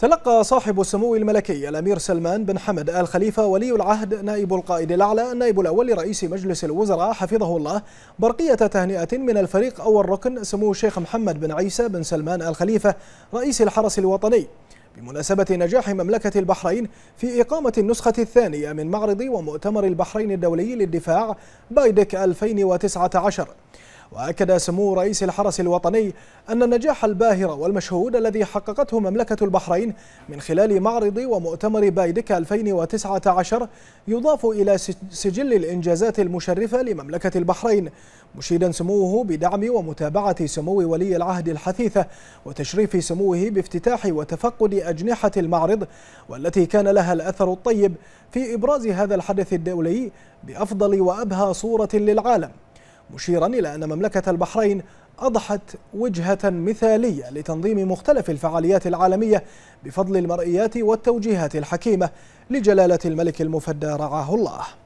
تلقى صاحب السمو الملكي الأمير سلمان بن حمد آل خليفة ولي العهد نائب القائد الأعلى النائب الأول لرئيس مجلس الوزراء حفظه الله برقية تهنئة من الفريق أول ركن سمو الشيخ محمد بن عيسى بن سلمان آل خليفة رئيس الحرس الوطني بمناسبة نجاح مملكة البحرين في إقامة النسخة الثانية من معرض ومؤتمر البحرين الدولي للدفاع بايدك 2019 وأكد سمو رئيس الحرس الوطني أن النجاح الباهر والمشهود الذي حققته مملكة البحرين من خلال معرض ومؤتمر بايدك 2019 يضاف إلى سجل الإنجازات المشرفة لمملكة البحرين مشيدا سموه بدعم ومتابعة سمو ولي العهد الحثيثة وتشريف سموه بافتتاح وتفقد أجنحة المعرض والتي كان لها الأثر الطيب في إبراز هذا الحدث الدولي بأفضل وأبهى صورة للعالم مشيرا إلى أن مملكة البحرين أضحت وجهة مثالية لتنظيم مختلف الفعاليات العالمية بفضل المرئيات والتوجيهات الحكيمة لجلالة الملك المفدى رعاه الله